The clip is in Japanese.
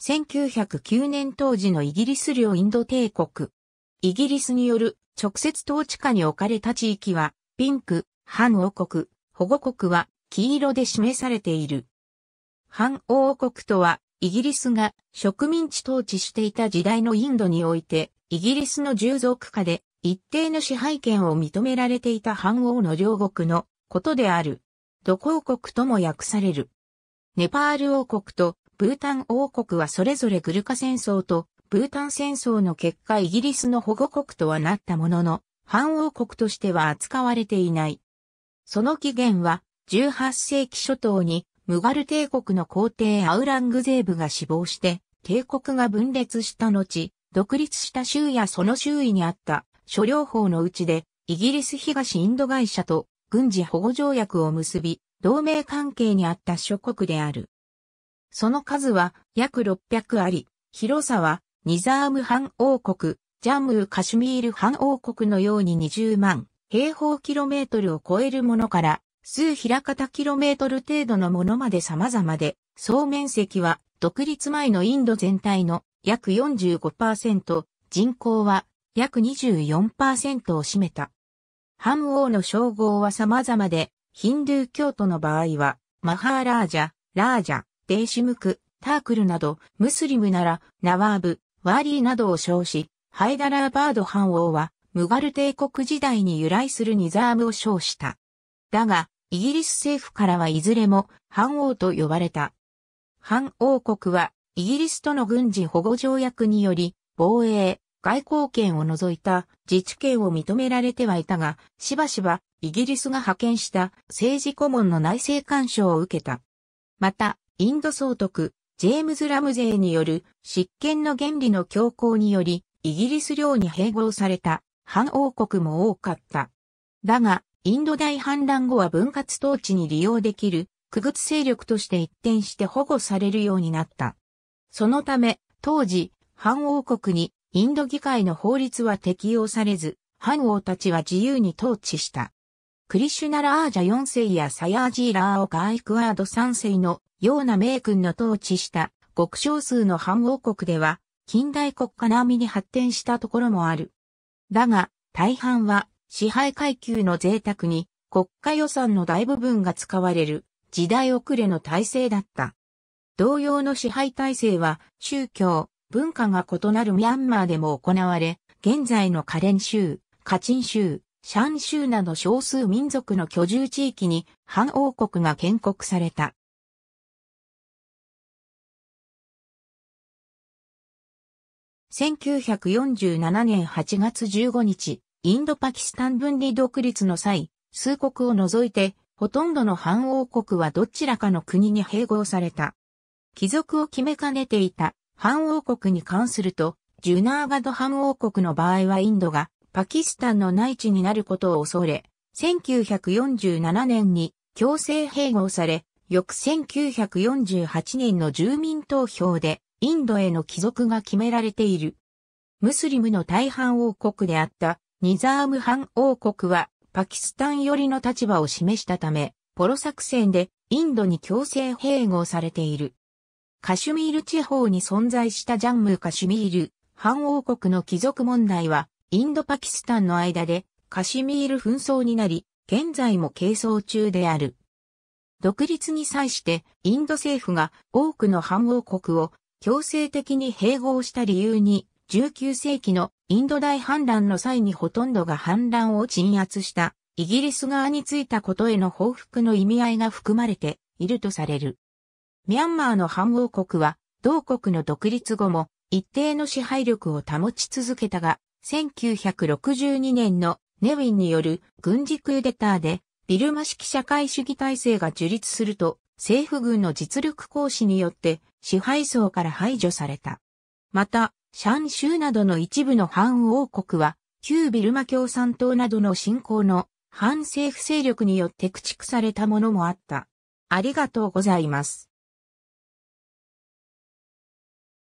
1909年当時のイギリス領インド帝国。イギリスによる直接統治下に置かれた地域は、ピンク、反王国、保護国は黄色で示されている。反王国とは、イギリスが植民地統治していた時代のインドにおいて、イギリスの従属下で一定の支配権を認められていた反王の両国のことである。土公国とも訳される。ネパール王国とブータン王国はそれぞれグルカ戦争とブータン戦争の結果イギリスの保護国とはなったものの、反王国としては扱われていない。その起源は、18世紀初頭に、ムガル帝国の皇帝アウラングゼーブが死亡して、帝国が分裂した後、独立した州やその周囲にあった諸領法のうちで、イギリス東インド会社と軍事保護条約を結び、同盟関係にあった諸国である。その数は約600あり、広さはニザーム藩王国、ジャムーカシュミール藩王国のように20万平方キロメートルを超えるものから数平方キロメートル程度のものまで様々で、総面積は独立前のインド全体の約45%、人口は約24%を占めた。藩王の称号は様々で、ヒンドゥー教徒の場合は、マハーラージャ、ラージャ、デイシムク、タークルなど、ムスリムなら、ナワーブ、ワーリーなどを称し、ハイダラーバード藩王は、ムガル帝国時代に由来するニザームを称した。だが、イギリス政府からはいずれも、藩王と呼ばれた。藩王国は、イギリスとの軍事保護条約により、防衛、外交権を除いた自治権を認められてはいたが、しばしばイギリスが派遣した政治顧問の内政干渉を受けた。また、インド総督、ジェームズ・ラムゼーによる執権の原理の強行により、イギリス領に併合された反王国も多かった。だが、インド大反乱後は分割統治に利用できる、区別勢力として一転して保護されるようになった。そのため、当時、反王国にインド議会の法律は適用されず、反王たちは自由に統治した。クリシュナラージャ4世やサヤージーラーオカ・アイクワード3世のような名君の統治した極少数の藩王国では近代国家並みに発展したところもある。だが、大半は支配階級の贅沢に国家予算の大部分が使われる時代遅れの体制だった。同様の支配体制は宗教、文化が異なるミャンマーでも行われ、現在のカレン州、カチン州、シャン州など少数民族の居住地域に反王国が建国された。1947年8月15日、インドパキスタン分離独立の際、数国を除いて、ほとんどの反王国はどちらかの国に併合された。帰属を決めかねていた反王国に関すると、ジュナーガド反王国の場合はインドがパキスタンの内地になることを恐れ、1947年に強制併合され、翌1948年の住民投票でインドへの帰属が決められている。ムスリムの大半王国であったニザームハン王国はパキスタン寄りの立場を示したため、ポロ作戦でインドに強制併合されている。カシュミール地方に存在したジャンムーカシュミール、反王国の帰属問題は、インドパキスタンの間でカシュミール紛争になり、現在も係争中である。独立に際して、インド政府が多くの反王国を強制的に併合した理由に、19世紀のインド大反乱の際にほとんどが反乱を鎮圧したイギリス側についたことへの報復の意味合いが含まれているとされる。ミャンマーの反応国は、同国の独立後も一定の支配力を保ち続けたが、1962年のネウィンによる軍事クーデターで、ビルマ式社会主義体制が樹立すると、政府軍の実力行使によって支配層から排除された。また、シャン州などの一部の反王国は、旧ビルマ共産党などの侵攻の反政府勢力によって駆逐されたものもあった。ありがとうございます。